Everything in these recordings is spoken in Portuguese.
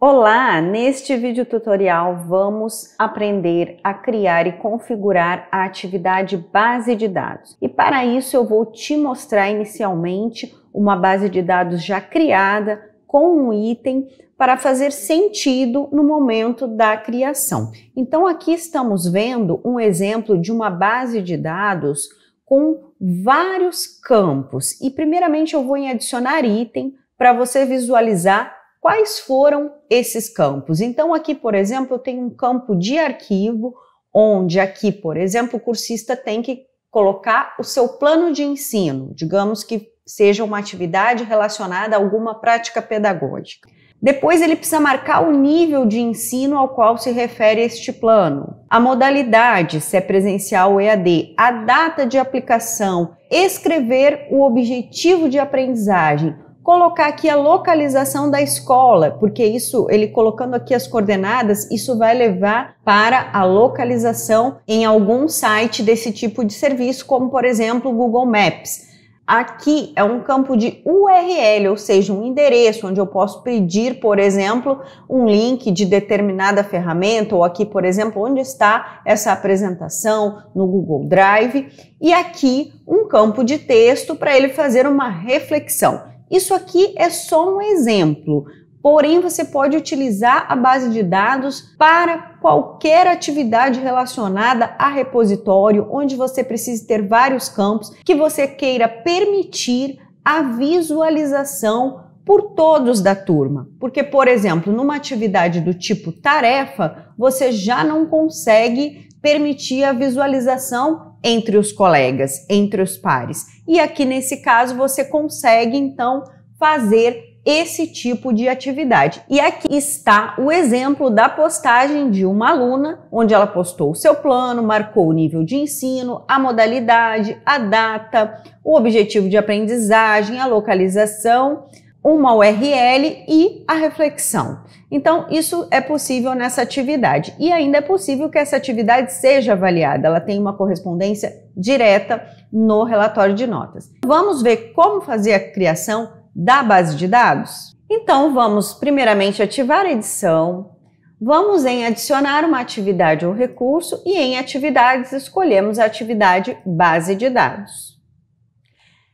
Olá! Neste vídeo tutorial vamos aprender a criar e configurar a atividade base de dados. E para isso eu vou te mostrar inicialmente uma base de dados já criada com um item para fazer sentido no momento da criação. Então aqui estamos vendo um exemplo de uma base de dados com vários campos. E primeiramente eu vou em adicionar item para você visualizar Quais foram esses campos? Então, aqui, por exemplo, eu tenho um campo de arquivo, onde aqui, por exemplo, o cursista tem que colocar o seu plano de ensino, digamos que seja uma atividade relacionada a alguma prática pedagógica. Depois ele precisa marcar o nível de ensino ao qual se refere este plano, a modalidade, se é presencial ou EAD, a data de aplicação, escrever o objetivo de aprendizagem, colocar aqui a localização da escola, porque isso, ele colocando aqui as coordenadas, isso vai levar para a localização em algum site desse tipo de serviço, como por exemplo o Google Maps. Aqui é um campo de URL, ou seja, um endereço onde eu posso pedir, por exemplo, um link de determinada ferramenta, ou aqui, por exemplo, onde está essa apresentação no Google Drive, e aqui um campo de texto para ele fazer uma reflexão. Isso aqui é só um exemplo, porém você pode utilizar a base de dados para qualquer atividade relacionada a repositório, onde você precisa ter vários campos que você queira permitir a visualização por todos da turma. Porque, por exemplo, numa atividade do tipo tarefa, você já não consegue permitia a visualização entre os colegas, entre os pares. E aqui nesse caso você consegue então fazer esse tipo de atividade. E aqui está o exemplo da postagem de uma aluna, onde ela postou o seu plano, marcou o nível de ensino, a modalidade, a data, o objetivo de aprendizagem, a localização uma URL e a reflexão. Então, isso é possível nessa atividade. E ainda é possível que essa atividade seja avaliada, ela tem uma correspondência direta no relatório de notas. Vamos ver como fazer a criação da base de dados? Então, vamos primeiramente ativar a edição, vamos em adicionar uma atividade ou recurso e em atividades escolhemos a atividade base de dados.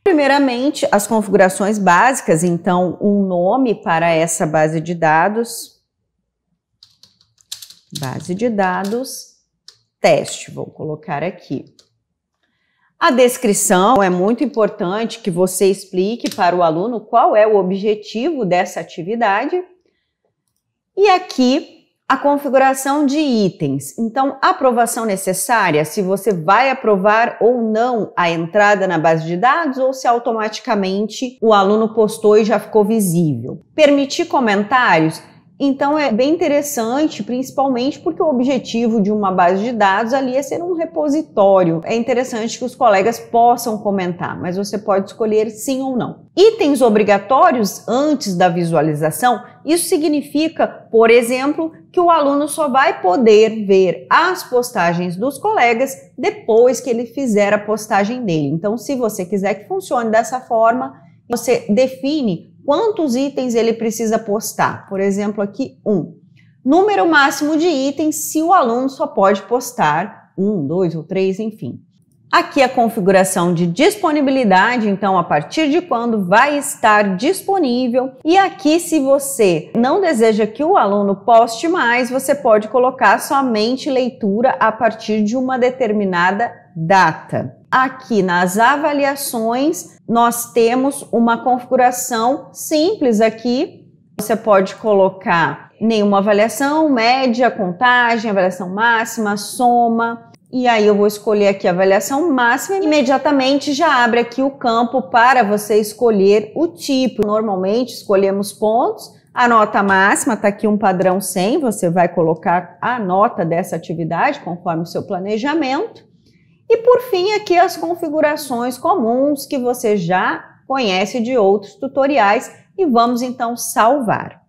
Primeiramente, as configurações básicas, então, um nome para essa base de dados. Base de dados, teste, vou colocar aqui. A descrição é muito importante que você explique para o aluno qual é o objetivo dessa atividade. E aqui a configuração de itens. Então, aprovação necessária, se você vai aprovar ou não a entrada na base de dados ou se automaticamente o aluno postou e já ficou visível. Permitir comentários, então é bem interessante, principalmente porque o objetivo de uma base de dados ali é ser um repositório. É interessante que os colegas possam comentar, mas você pode escolher sim ou não. Itens obrigatórios antes da visualização, isso significa, por exemplo, que o aluno só vai poder ver as postagens dos colegas depois que ele fizer a postagem dele. Então, se você quiser que funcione dessa forma, você define quantos itens ele precisa postar. Por exemplo, aqui um. Número máximo de itens se o aluno só pode postar um, dois ou três, enfim. Aqui a configuração de disponibilidade, então a partir de quando vai estar disponível. E aqui, se você não deseja que o aluno poste mais, você pode colocar somente leitura a partir de uma determinada data. Aqui nas avaliações, nós temos uma configuração simples aqui. Você pode colocar nenhuma avaliação, média, contagem, avaliação máxima, soma. E aí eu vou escolher aqui a avaliação máxima e imediatamente já abre aqui o campo para você escolher o tipo. Normalmente escolhemos pontos, a nota máxima está aqui um padrão 100, você vai colocar a nota dessa atividade conforme o seu planejamento. E por fim, aqui as configurações comuns que você já conhece de outros tutoriais e vamos então salvar.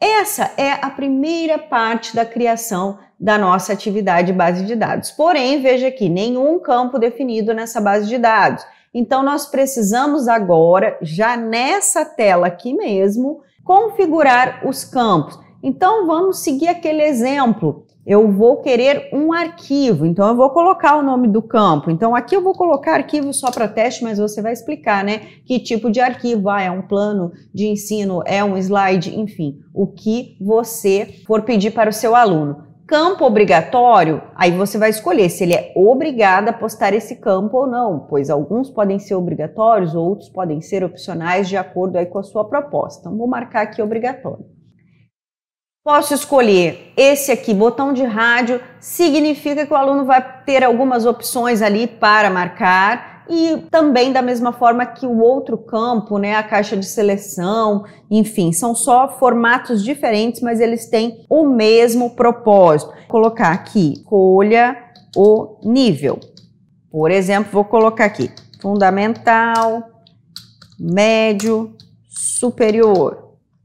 Essa é a primeira parte da criação da nossa atividade base de dados. Porém, veja aqui, nenhum campo definido nessa base de dados. Então, nós precisamos agora, já nessa tela aqui mesmo, configurar os campos. Então, vamos seguir aquele exemplo eu vou querer um arquivo, então eu vou colocar o nome do campo. Então aqui eu vou colocar arquivo só para teste, mas você vai explicar, né? Que tipo de arquivo? Ah, é um plano de ensino, é um slide, enfim, o que você for pedir para o seu aluno. Campo obrigatório, aí você vai escolher se ele é obrigado a postar esse campo ou não, pois alguns podem ser obrigatórios, outros podem ser opcionais de acordo aí com a sua proposta. Então vou marcar aqui obrigatório. Posso escolher esse aqui, botão de rádio, significa que o aluno vai ter algumas opções ali para marcar e também da mesma forma que o outro campo, né, a caixa de seleção, enfim, são só formatos diferentes, mas eles têm o mesmo propósito. Vou colocar aqui, escolha o nível. Por exemplo, vou colocar aqui fundamental, médio, superior.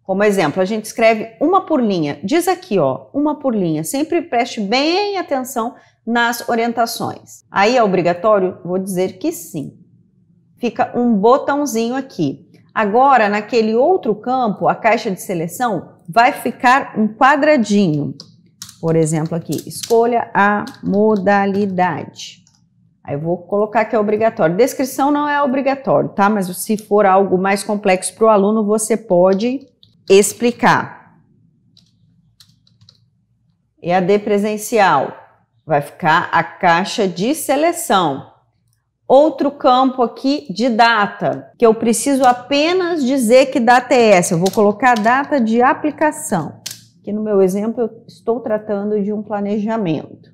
Como exemplo, a gente escreve uma por linha. Diz aqui, ó, uma por linha. Sempre preste bem atenção nas orientações. Aí é obrigatório? Vou dizer que sim. Fica um botãozinho aqui. Agora, naquele outro campo, a caixa de seleção vai ficar um quadradinho. Por exemplo, aqui, escolha a modalidade. Aí eu vou colocar que é obrigatório. Descrição não é obrigatório, tá? Mas se for algo mais complexo para o aluno, você pode explicar. e a de presencial vai ficar a caixa de seleção. Outro campo aqui de data, que eu preciso apenas dizer que data é essa. Eu vou colocar a data de aplicação, que no meu exemplo eu estou tratando de um planejamento.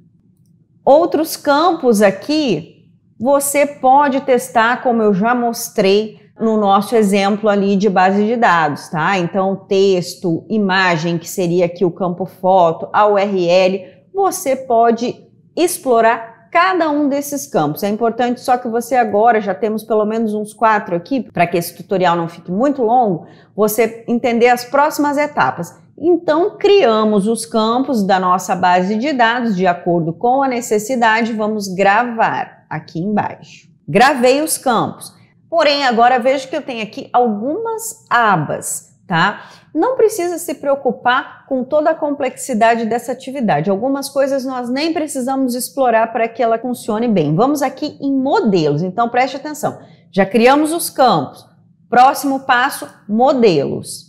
Outros campos aqui, você pode testar, como eu já mostrei, no nosso exemplo ali de base de dados, tá? Então, texto, imagem, que seria aqui o campo foto, a URL, você pode explorar cada um desses campos. É importante só que você agora, já temos pelo menos uns quatro aqui, para que esse tutorial não fique muito longo, você entender as próximas etapas. Então, criamos os campos da nossa base de dados de acordo com a necessidade. Vamos gravar aqui embaixo. Gravei os campos. Porém, agora vejo que eu tenho aqui algumas abas, tá? Não precisa se preocupar com toda a complexidade dessa atividade. Algumas coisas nós nem precisamos explorar para que ela funcione bem. Vamos aqui em modelos, então preste atenção. Já criamos os campos. Próximo passo, modelos.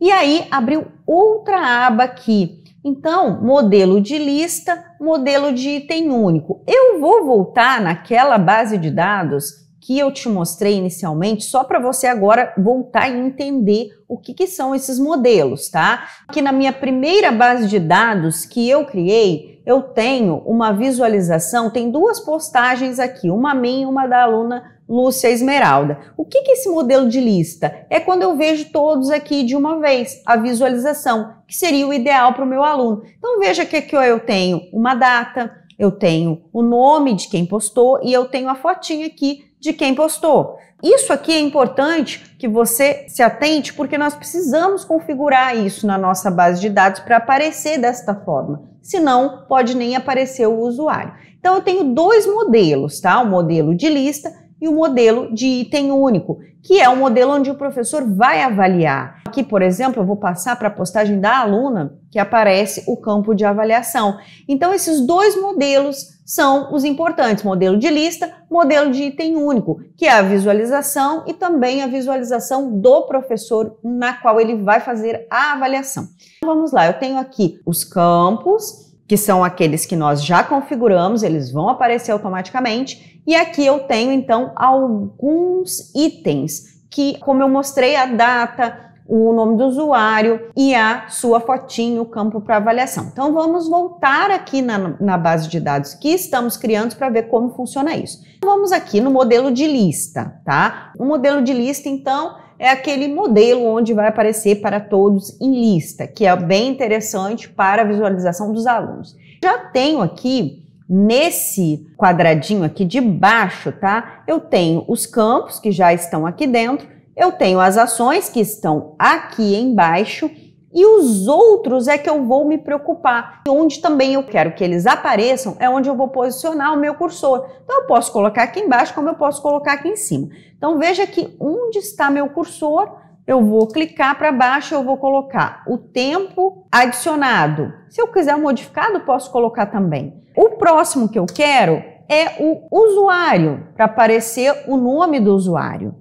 E aí abriu outra aba aqui. Então, modelo de lista, modelo de item único. Eu vou voltar naquela base de dados que eu te mostrei inicialmente, só para você agora voltar e entender o que, que, são esses modelos, tá? Aqui na minha primeira base de dados que eu criei, eu tenho uma visualização, tem duas postagens aqui, uma minha e uma da aluna Lúcia Esmeralda. O que, que é esse modelo de lista? É quando eu vejo todos aqui de uma vez, a visualização, que seria o ideal para o meu aluno. Então veja que aqui ó, eu tenho uma data, eu tenho o nome de quem postou e eu tenho a fotinha aqui de quem postou. Isso aqui é importante que você se atente, porque nós precisamos configurar isso na nossa base de dados para aparecer desta forma. Senão, pode nem aparecer o usuário. Então, eu tenho dois modelos, tá? O modelo de lista e o modelo de item único, que é o modelo onde o professor vai avaliar. Aqui, por exemplo, eu vou passar para a postagem da aluna que aparece o campo de avaliação. Então, esses dois modelos são os importantes: modelo de lista, modelo de item único, que é a visualização e também a visualização do professor na qual ele vai fazer a avaliação. Então, vamos lá, eu tenho aqui os campos que são aqueles que nós já configuramos, eles vão aparecer automaticamente, e aqui eu tenho então alguns itens que, como eu mostrei a data, o nome do usuário e a sua fotinho, o campo para avaliação. Então vamos voltar aqui na, na base de dados que estamos criando para ver como funciona isso. Vamos aqui no modelo de lista, tá? O modelo de lista, então, é aquele modelo onde vai aparecer para todos em lista, que é bem interessante para a visualização dos alunos. Já tenho aqui Nesse quadradinho aqui de baixo, tá? Eu tenho os campos que já estão aqui dentro, eu tenho as ações que estão aqui embaixo e os outros é que eu vou me preocupar. Onde também eu quero que eles apareçam é onde eu vou posicionar o meu cursor. Então eu posso colocar aqui embaixo como eu posso colocar aqui em cima. Então veja aqui onde está meu cursor, eu vou clicar para baixo, eu vou colocar o tempo adicionado. Se eu quiser modificado, posso colocar também. O próximo que eu quero é o usuário, para aparecer o nome do usuário.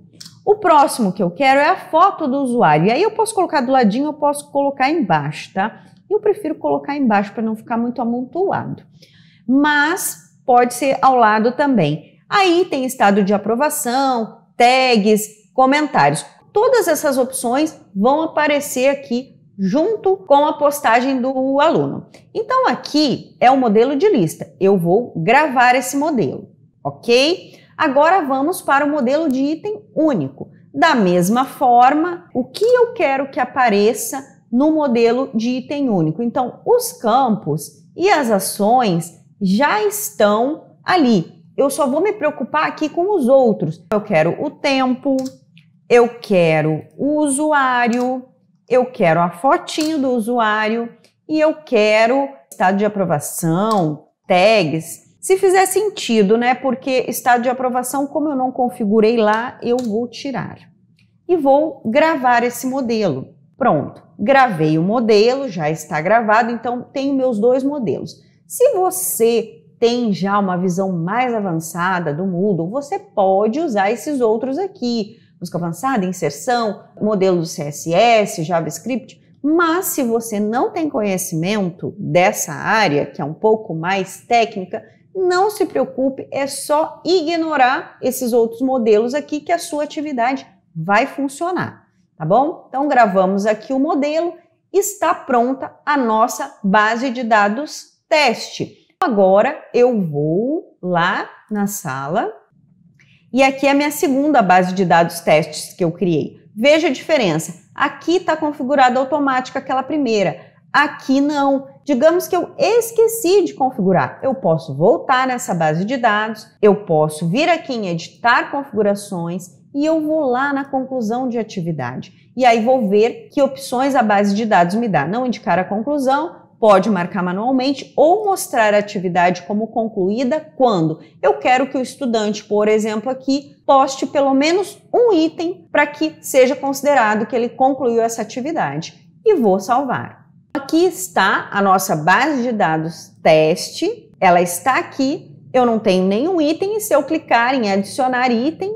O próximo que eu quero é a foto do usuário. E aí eu posso colocar do ladinho, eu posso colocar embaixo, tá? Eu prefiro colocar embaixo para não ficar muito amontoado. Mas pode ser ao lado também. Aí tem estado de aprovação, tags, comentários todas essas opções vão aparecer aqui junto com a postagem do aluno. Então aqui é o modelo de lista. Eu vou gravar esse modelo, ok? Agora vamos para o modelo de item único. Da mesma forma, o que eu quero que apareça no modelo de item único? Então, os campos e as ações já estão ali. Eu só vou me preocupar aqui com os outros. Eu quero o tempo, eu quero o usuário, eu quero a fotinho do usuário e eu quero estado de aprovação, tags. Se fizer sentido, né? Porque estado de aprovação, como eu não configurei lá, eu vou tirar. E vou gravar esse modelo. Pronto, gravei o modelo, já está gravado, então tenho meus dois modelos. Se você tem já uma visão mais avançada do Moodle, você pode usar esses outros aqui música avançada, inserção, modelo do CSS, JavaScript. Mas se você não tem conhecimento dessa área, que é um pouco mais técnica, não se preocupe, é só ignorar esses outros modelos aqui que a sua atividade vai funcionar, tá bom? Então gravamos aqui o modelo, está pronta a nossa base de dados teste. Agora eu vou lá na sala e aqui é a minha segunda base de dados testes que eu criei. Veja a diferença. Aqui está configurada automática aquela primeira, aqui não. Digamos que eu esqueci de configurar. Eu posso voltar nessa base de dados, eu posso vir aqui em editar configurações e eu vou lá na conclusão de atividade. E aí vou ver que opções a base de dados me dá. Não indicar a conclusão, pode marcar manualmente ou mostrar a atividade como concluída quando eu quero que o estudante, por exemplo, aqui poste pelo menos um item para que seja considerado que ele concluiu essa atividade e vou salvar. Aqui está a nossa base de dados teste, ela está aqui, eu não tenho nenhum item e se eu clicar em adicionar item,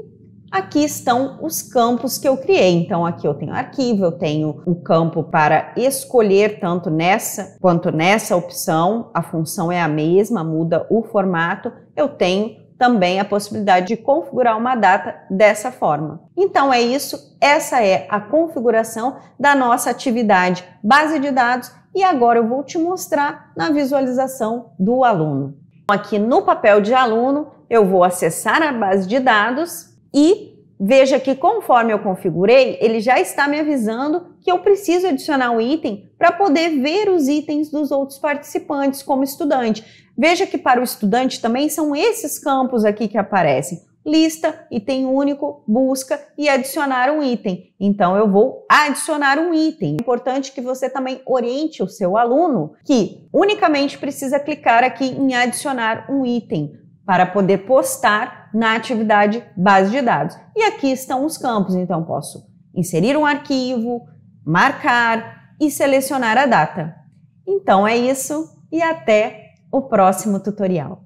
aqui estão os campos que eu criei. Então, aqui eu tenho arquivo, eu tenho o campo para escolher tanto nessa quanto nessa opção. A função é a mesma, muda o formato. Eu tenho também a possibilidade de configurar uma data dessa forma. Então é isso, essa é a configuração da nossa atividade base de dados e agora eu vou te mostrar na visualização do aluno. Então, aqui no papel de aluno, eu vou acessar a base de dados e veja que conforme eu configurei, ele já está me avisando que eu preciso adicionar um item para poder ver os itens dos outros participantes como estudante. Veja que para o estudante também são esses campos aqui que aparecem. Lista, item único, busca e adicionar um item. Então, eu vou adicionar um item. É importante que você também oriente o seu aluno que unicamente precisa clicar aqui em adicionar um item para poder postar na atividade base de dados. E aqui estão os campos, então posso inserir um arquivo, marcar e selecionar a data. Então é isso e até o próximo tutorial.